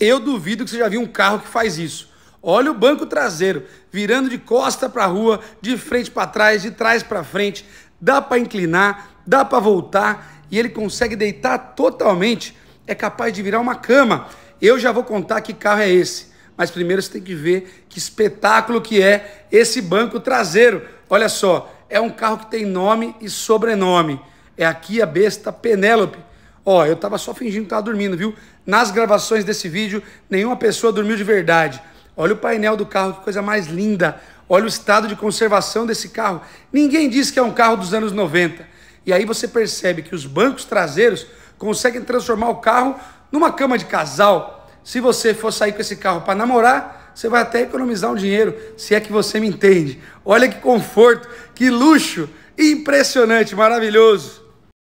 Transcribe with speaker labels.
Speaker 1: Eu duvido que você já viu um carro que faz isso. Olha o banco traseiro, virando de costa para a rua, de frente para trás, de trás para frente. Dá para inclinar, dá para voltar e ele consegue deitar totalmente. É capaz de virar uma cama. Eu já vou contar que carro é esse. Mas primeiro você tem que ver que espetáculo que é esse banco traseiro. Olha só, é um carro que tem nome e sobrenome. É aqui a besta Penélope. Ó, eu tava só fingindo que tava dormindo, viu? Nas gravações desse vídeo, nenhuma pessoa dormiu de verdade. Olha o painel do carro, que coisa mais linda. Olha o estado de conservação desse carro. Ninguém diz que é um carro dos anos 90. E aí você percebe que os bancos traseiros conseguem transformar o carro numa cama de casal. Se você for sair com esse carro para namorar, você vai até economizar um dinheiro, se é que você me entende. Olha que conforto, que luxo, impressionante, maravilhoso.